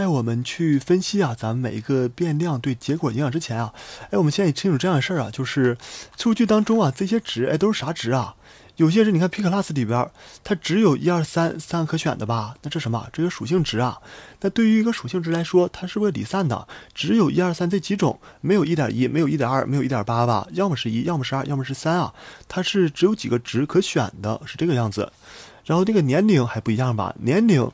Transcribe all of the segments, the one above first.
在我们去分析啊，咱们每一个变量对结果影响之前啊，哎，我们先也清楚这样的事儿啊，就是数据当中啊，这些值哎都是啥值啊？有些是，你看 p i c k l a s s 里边，它只有一二三三个可选的吧？那这什么？这个属性值啊？那对于一个属性值来说，它是会离散的，只有一二三这几种，没有一点一，没有一点二，没有一点八吧？要么是一，要么是二，要么是三啊？它是只有几个值可选的，是这个样子。然后这个年龄还不一样吧？年龄。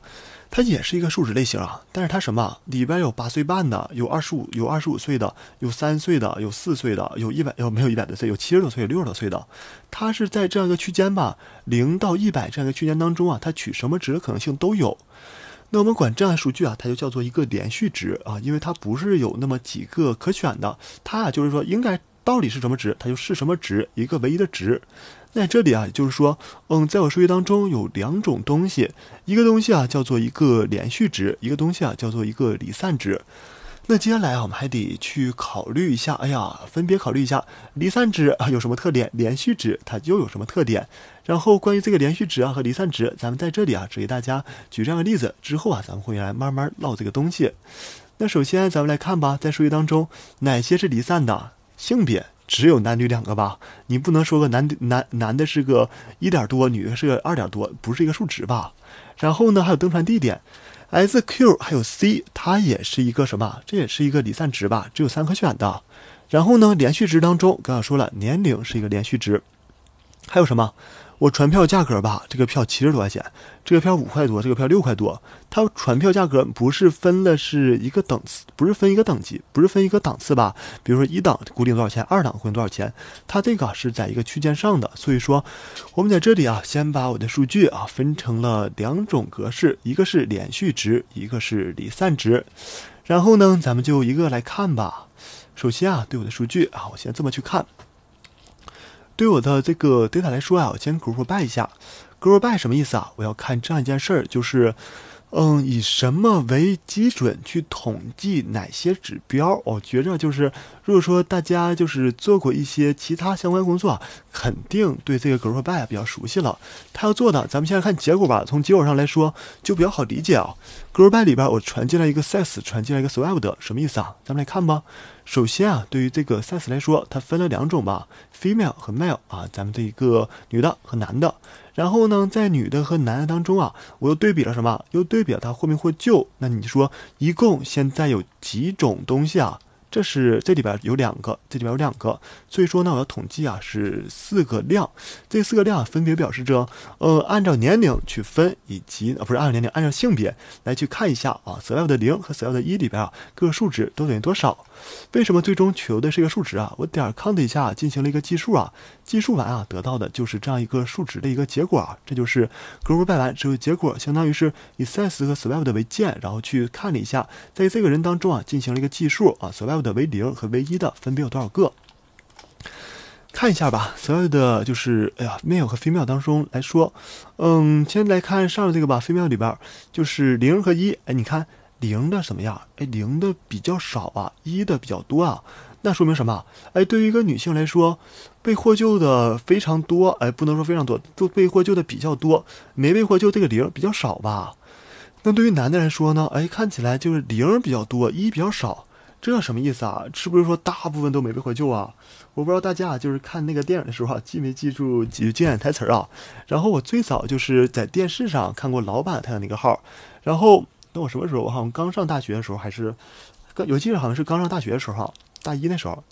它也是一个数值类型啊，但是它什么里边有八岁半的，有二十五有二十五岁的，有三岁的，有四岁的，有一百有没有一百多岁，有七十多岁，有六十多岁的，它是在这样一个区间吧，零到一百这样一个区间当中啊，它取什么值的可能性都有。那我们管这样的数据啊，它就叫做一个连续值啊，因为它不是有那么几个可选的，它啊就是说应该到底是什么值，它就是什么值，一个唯一的值。那这里啊，就是说，嗯，在我数据当中有两种东西，一个东西啊叫做一个连续值，一个东西啊叫做一个离散值。那接下来啊，我们还得去考虑一下，哎呀，分别考虑一下离散值啊有什么特点，连续值它又有什么特点。然后关于这个连续值啊和离散值，咱们在这里啊只给大家举这样的例子，之后啊咱们会来慢慢唠这个东西。那首先咱们来看吧，在数据当中哪些是离散的？性别。只有男女两个吧，你不能说个男男男的是个一点多，女的是个二点多，不是一个数值吧？然后呢，还有登船地点，S、Q 还有 C，它也是一个什么？这也是一个离散值吧？只有三可选的。然后呢，连续值当中，刚刚说了年龄是一个连续值，还有什么？我船票价格吧，这个票七十多块钱，这个票五块多，这个票六块多。它船票价格不是分了，是一个等次，不是分一个等级，不是分一个档次吧？比如说一档固定多少钱，二档固定多少钱，它这个是在一个区间上的。所以说，我们在这里啊，先把我的数据啊分成了两种格式，一个是连续值，一个是离散值。然后呢，咱们就一个来看吧。首先啊，对我的数据啊，我先这么去看。对我的这个 data 来说啊，我先 group by 一下，group by 什么意思啊？我要看这样一件事儿，就是。嗯，以什么为基准去统计哪些指标？我觉着就是，如果说大家就是做过一些其他相关工作，肯定对这个 group by 比较熟悉了。他要做的，咱们先来看结果吧。从结果上来说，就比较好理解啊。group by 里边我传进来一个 s i z e 传进来一个 s e d 什么意思啊？咱们来看吧。首先啊，对于这个 s i z e 来说，它分了两种吧，female 和 male 啊，咱们的一个女的和男的。然后呢，在女的和男的当中啊，我又对比了什么？又对比了他会不会旧。那你说，一共现在有几种东西啊？这是这里边有两个，这里边有两个，所以说呢，我要统计啊，是四个量，这四个量分别表示着，呃，按照年龄去分，以及呃不是按照年龄，按照性别来去看一下啊。s u r v i v e 的零和 s u r v i v e 的一里边啊，各个数值都等于多少？为什么最终求的是一个数值啊？我点 count 一下进行了一个计数啊，计数完啊，得到的就是这样一个数值的一个结果啊。这就是 group by 完之后结果，相当于是以 s i z e 和 s u r v i v e 的为键，然后去看了一下，在这个人当中啊，进行了一个计数啊 s u r v i v e 的为零和唯一的分别有多少个？看一下吧，所有的就是，哎呀，male 和 female 当中来说，嗯，先来看上面这个吧。female 里边就是零和一，哎，你看零的什么样？哎，零的比较少啊，一的比较多啊。那说明什么？哎，对于一个女性来说，被获救的非常多，哎，不能说非常多，就被获救的比较多，没被获救这个零比较少吧。那对于男的来说呢？哎，看起来就是零比较多，一比较少。这什么意思啊？是不是说大部分都没被获救啊？我不知道大家就是看那个电影的时候啊，记没记住几句经典台词啊？然后我最早就是在电视上看过老版他的那个号，然后等我什么时候？我好像刚上大学的时候还是，尤其是好像是刚上大学的时候，大一那时候。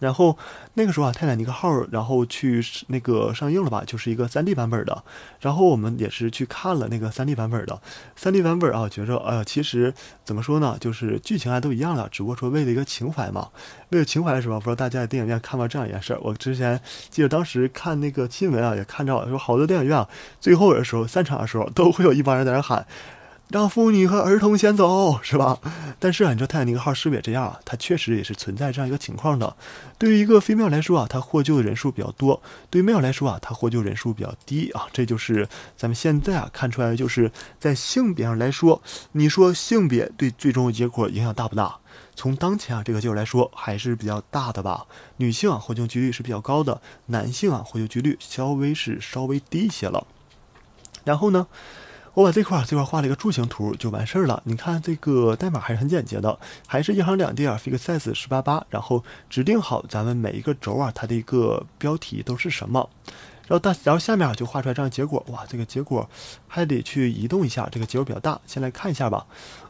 然后那个时候啊，《泰坦尼克号》然后去那个上映了吧，就是一个三 D 版本的。然后我们也是去看了那个三 D 版本的。三 D 版本啊，觉着哎呀，其实怎么说呢，就是剧情还都一样了，只不过说为了一个情怀嘛。为了情怀的时候，不知道大家在电影院看过这样一件事，我之前记得当时看那个新闻啊，也看到说好多电影院啊，最后的时候散场的时候，都会有一帮人在那喊。让妇女和儿童先走，是吧？但是啊，你说泰坦尼克号是不是也这样啊？它确实也是存在这样一个情况的。对于一个飞庙来说啊，它获救的人数比较多；对于秒来说啊，它获救人数比较低啊。这就是咱们现在啊看出来的，就是在性别上来说，你说性别对最终的结果影响大不大？从当前啊这个结果来说，还是比较大的吧。女性啊获救几率是比较高的，男性啊获救几率稍微是稍微低一些了。然后呢？我把这块儿这块儿画了一个柱形图就完事儿了。你看这个代码还是很简洁的，还是一行两列啊，f 一 size 十八八，然后指定好咱们每一个轴啊它的一个标题都是什么，然后大然后下面就画出来这样结果。哇，这个结果还得去移动一下，这个结果比较大，先来看一下吧。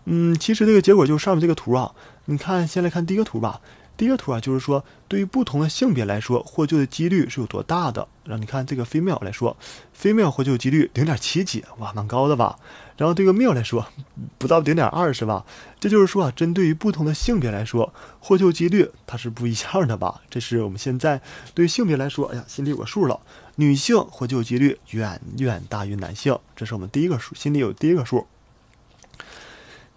嗯，其实这个结果就上面这个图啊，你看先来看第一个图吧。第一个图啊，就是说对于不同的性别来说，获救的几率是有多大的？然后你看这个飞妙来说，飞妙获救几率零点七几，哇，蛮高的吧？然后这个妙来说，不到零点二，是吧？这就是说啊，针对于不同的性别来说，获救几率它是不一样的吧？这是我们现在对性别来说，哎呀，心里有个数了。女性获救几率远远大于男性，这是我们第一个数，心里有第一个数。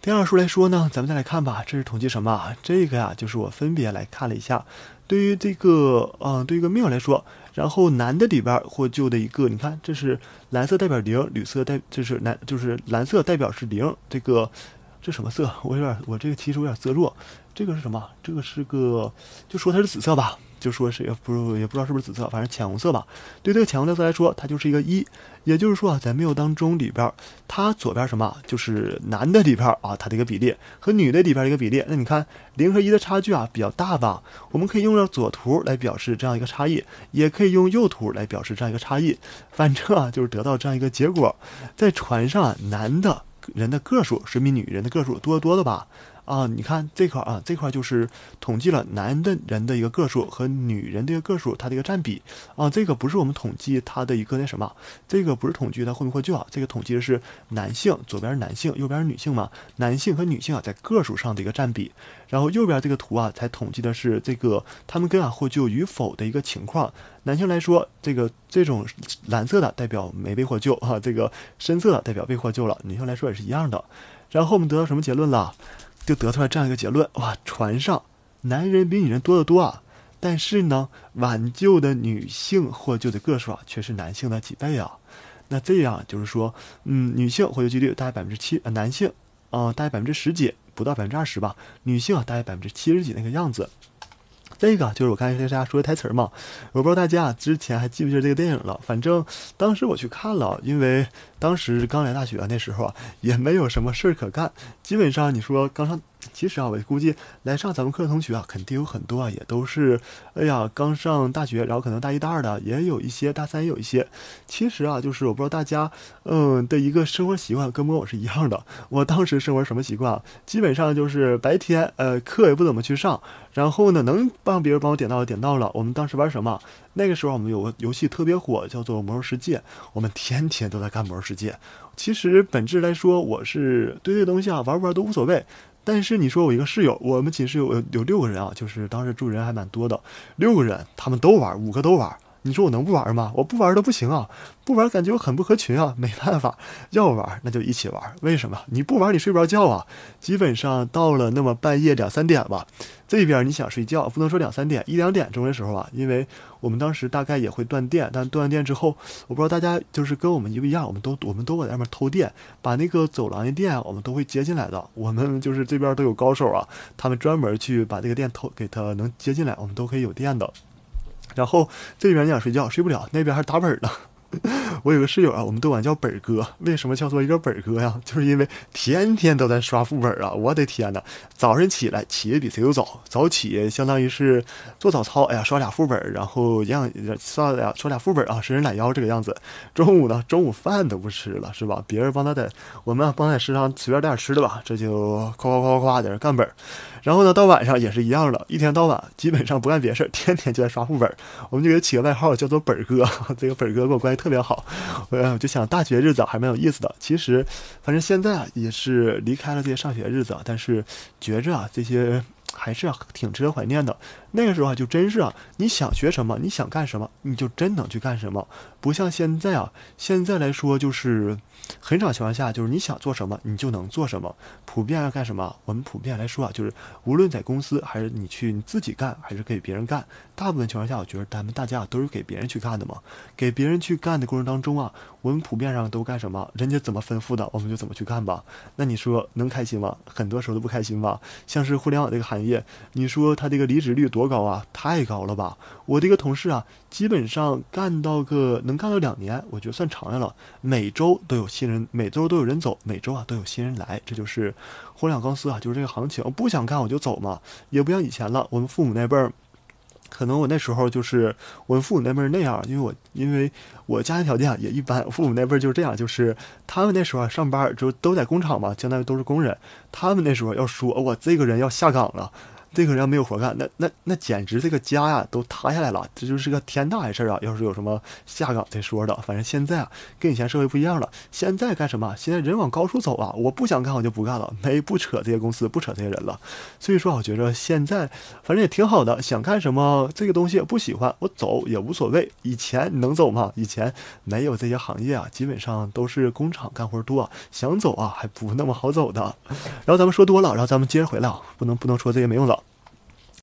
第二书来说呢，咱们再来看吧。这是统计什么？这个呀，就是我分别来看了一下。对于这个，嗯，对于一个秒来说，然后男的里边获救的一个，你看，这是蓝色代表零，绿色代就是蓝就是蓝色代表是零。这个这什么色？我有点，我这个其实有点色弱。这个是什么？这个是个，就说它是紫色吧，就说是也不也不知道是不是紫色，反正浅红色吧。对这个浅红色来说，它就是一个一。也就是说啊，在没有当中里边，它左边什么就是男的里边啊，它的一个比例和女的里边的一个比例。那你看零和一的差距啊比较大吧。我们可以用左图来表示这样一个差异，也可以用右图来表示这样一个差异。反正啊，就是得到这样一个结果，在船上男的人的个数是比女人的个数多多的吧。啊，你看这块啊，这块就是统计了男的人的一个个数和女人的一个个数，它的一个占比啊，这个不是我们统计它的一个那什么，这个不是统计它获没获救啊，这个统计的是男性，左边是男性，右边是女性嘛，男性和女性啊在个数上的一个占比，然后右边这个图啊才统计的是这个他们跟啊获救与否的一个情况，男性来说，这个这种蓝色的代表没被获救哈，这个深色的代表被获救了，女性来说也是一样的，然后我们得到什么结论了？就得出来这样一个结论哇，船上男人比女人多得多啊，但是呢，挽救的女性获救的个数啊，却是男性的几倍啊，那这样就是说，嗯，女性获救几率大概百分之七，男性啊大概百分之十几，不到百分之二十吧，女性啊大概百分之七十几那个样子。这个就是我刚才跟大家说的台词儿嘛，我不知道大家之前还记不记得这个电影了。反正当时我去看了，因为当时刚来大学那时候啊，也没有什么事可干，基本上你说刚上。其实啊，我估计来上咱们课的同学啊，肯定有很多啊，也都是，哎呀，刚上大学，然后可能大一、大二的也有一些，大三也有一些。其实啊，就是我不知道大家，嗯，的一个生活习惯跟跟我是一样的。我当时生活什么习惯啊？基本上就是白天，呃，课也不怎么去上，然后呢，能帮别人帮我点到点到了。我们当时玩什么？那个时候我们有个游戏特别火，叫做《魔兽世界》，我们天天都在干《魔兽世界》。其实本质来说，我是对这东西啊，玩不玩都无所谓。但是你说我一个室友，我们寝室有有六个人啊，就是当时住人还蛮多的，六个人他们都玩，五个都玩。你说我能不玩吗？我不玩都不行啊！不玩感觉我很不合群啊，没办法，要玩那就一起玩。为什么？你不玩你睡不着觉啊！基本上到了那么半夜两三点吧，这边你想睡觉，不能说两三点，一两点钟的时候啊，因为我们当时大概也会断电，但断电之后，我不知道大家就是跟我们一不一样，我们都我们都往外面偷电，把那个走廊的电我们都会接进来的。我们就是这边都有高手啊，他们专门去把这个电偷给他能接进来，我们都可以有电的。然后这边你想睡觉睡不了，那边还打本呢。我有个室友啊，我们都管叫本哥。为什么叫做一个本哥呀？就是因为天天都在刷副本啊！我的天哪，早上起来起的比谁都早，早起相当于是做早操。哎呀，刷俩副本，然后样刷俩刷俩副本啊，伸伸懒腰这个样子。中午呢，中午饭都不吃了，是吧？别人帮他在我们帮在食堂随便带点吃的吧，这就夸夸夸夸夸这干本。然后呢，到晚上也是一样了，一天到晚基本上不干别事天天就在刷副本。我们就给他起个外号叫做本哥。这个本哥给我关系。特别好，我就想大学日子还蛮有意思的。其实，反正现在啊也是离开了这些上学日子，但是觉着啊，这些还是挺值得怀念的。那个时候啊，就真是啊，你想学什么，你想干什么，你就真能去干什么。不像现在啊，现在来说就是，很少情况下就是你想做什么，你就能做什么。普遍上干什么，我们普遍来说啊，就是无论在公司还是你去你自己干，还是给别人干，大部分情况下，我觉得咱们大家都是给别人去干的嘛。给别人去干的过程当中啊，我们普遍上都干什么？人家怎么吩咐的，我们就怎么去干吧。那你说能开心吗？很多时候都不开心吧。像是互联网这个行业，你说它这个离职率多？多高啊！太高了吧！我的一个同事啊，基本上干到个能干到两年，我觉得算长远了。每周都有新人，每周都有人走，每周啊都有新人来。这就是互联网公司啊！就是这个行情，不想干我就走嘛。也不像以前了，我们父母那辈儿，可能我那时候就是我们父母那辈儿那样，因为我因为我家庭条件也一般，父母那辈儿就是这样，就是他们那时候啊上班就都在工厂嘛，相当于都是工人。他们那时候要说我这个人要下岗了。这个要没有活干，那那那简直这个家呀都塌下来了，这就是个天大的事儿啊！要是有什么下岗再说的，反正现在啊，跟以前社会不一样了。现在干什么？现在人往高处走啊！我不想干，我就不干了。没不扯这些公司，不扯这些人了。所以说，我觉着现在反正也挺好的，想干什么这个东西不喜欢，我走也无所谓。以前能走吗？以前没有这些行业啊，基本上都是工厂干活多，想走啊还不那么好走的。然后咱们说多了，然后咱们接着回来啊，不能不能说这些没用的。